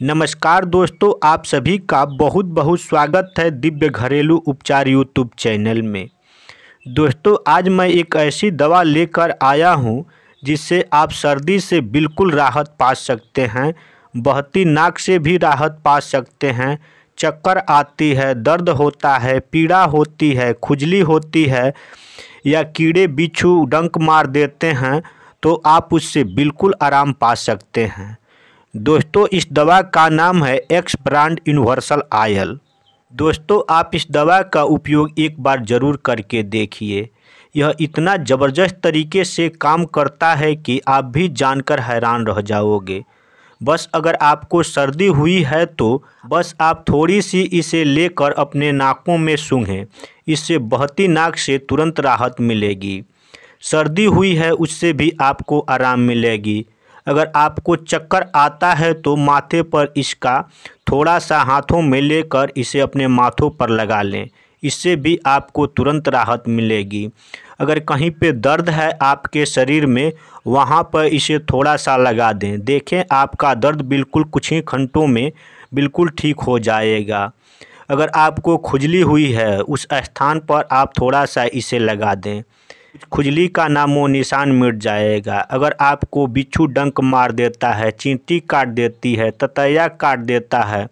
नमस्कार दोस्तों आप सभी का बहुत बहुत स्वागत है दिव्य घरेलू उपचार यूट्यूब चैनल में दोस्तों आज मैं एक ऐसी दवा लेकर आया हूं जिससे आप सर्दी से बिल्कुल राहत पा सकते हैं बहती नाक से भी राहत पा सकते हैं चक्कर आती है दर्द होता है पीड़ा होती है खुजली होती है या कीड़े बिच्छू डंक मार देते हैं तो आप उससे बिल्कुल आराम पा सकते हैं दोस्तों इस दवा का नाम है एक्स ब्रांड यूनिवर्सल आयल दोस्तों आप इस दवा का उपयोग एक बार ज़रूर करके देखिए यह इतना ज़बरदस्त तरीके से काम करता है कि आप भी जानकर हैरान रह जाओगे बस अगर आपको सर्दी हुई है तो बस आप थोड़ी सी इसे लेकर अपने नाकों में सूंघें इससे बहती नाक से तुरंत राहत मिलेगी सर्दी हुई है उससे भी आपको आराम मिलेगी अगर आपको चक्कर आता है तो माथे पर इसका थोड़ा सा हाथों में लेकर इसे अपने माथों पर लगा लें इससे भी आपको तुरंत राहत मिलेगी अगर कहीं पे दर्द है आपके शरीर में वहाँ पर इसे थोड़ा सा लगा दें देखें आपका दर्द बिल्कुल कुछ ही घंटों में बिल्कुल ठीक हो जाएगा अगर आपको खुजली हुई है उस स्थान पर आप थोड़ा सा इसे लगा दें खुजली का नामो निशान मिट जाएगा अगर आपको बिच्छू डंक मार देता है चींटी काट देती है ततया काट देता है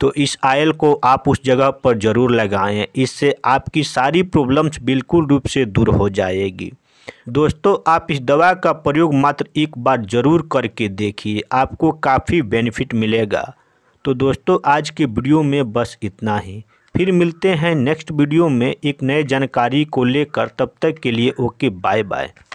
तो इस आयल को आप उस जगह पर ज़रूर लगाएं इससे आपकी सारी प्रॉब्लम्स बिल्कुल रूप से दूर हो जाएगी दोस्तों आप इस दवा का प्रयोग मात्र एक बार ज़रूर करके देखिए आपको काफ़ी बेनिफिट मिलेगा तो दोस्तों आज के वीडियो में बस इतना ही फिर मिलते हैं नेक्स्ट वीडियो में एक नए जानकारी को लेकर तब तक के लिए ओके बाय बाय